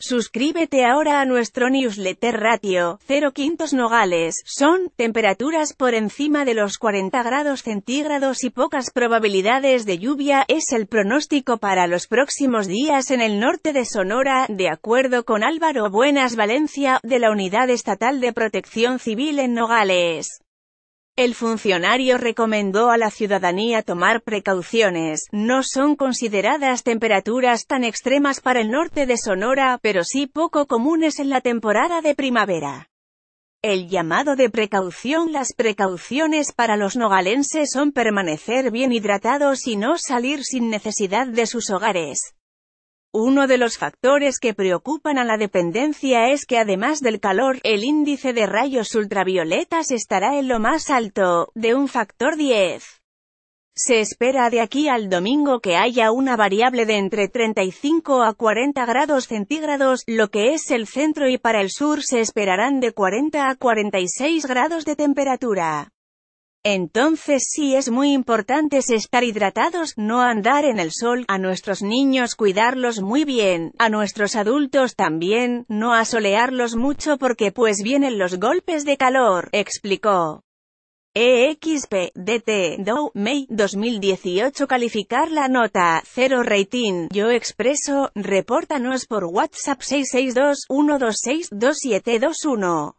Suscríbete ahora a nuestro newsletter ratio, 0 quintos nogales, son, temperaturas por encima de los 40 grados centígrados y pocas probabilidades de lluvia, es el pronóstico para los próximos días en el norte de Sonora, de acuerdo con Álvaro Buenas Valencia, de la Unidad Estatal de Protección Civil en Nogales. El funcionario recomendó a la ciudadanía tomar precauciones. No son consideradas temperaturas tan extremas para el norte de Sonora, pero sí poco comunes en la temporada de primavera. El llamado de precaución Las precauciones para los nogalenses son permanecer bien hidratados y no salir sin necesidad de sus hogares. Uno de los factores que preocupan a la dependencia es que además del calor, el índice de rayos ultravioletas estará en lo más alto, de un factor 10. Se espera de aquí al domingo que haya una variable de entre 35 a 40 grados centígrados, lo que es el centro y para el sur se esperarán de 40 a 46 grados de temperatura. Entonces sí es muy importante estar hidratados, no andar en el sol, a nuestros niños cuidarlos muy bien, a nuestros adultos también, no asolearlos mucho porque pues vienen los golpes de calor, explicó. EXP, DT, Dow, May, 2018 Calificar la nota, 0 rating, Yo Expreso, repórtanos por WhatsApp 662 126 2721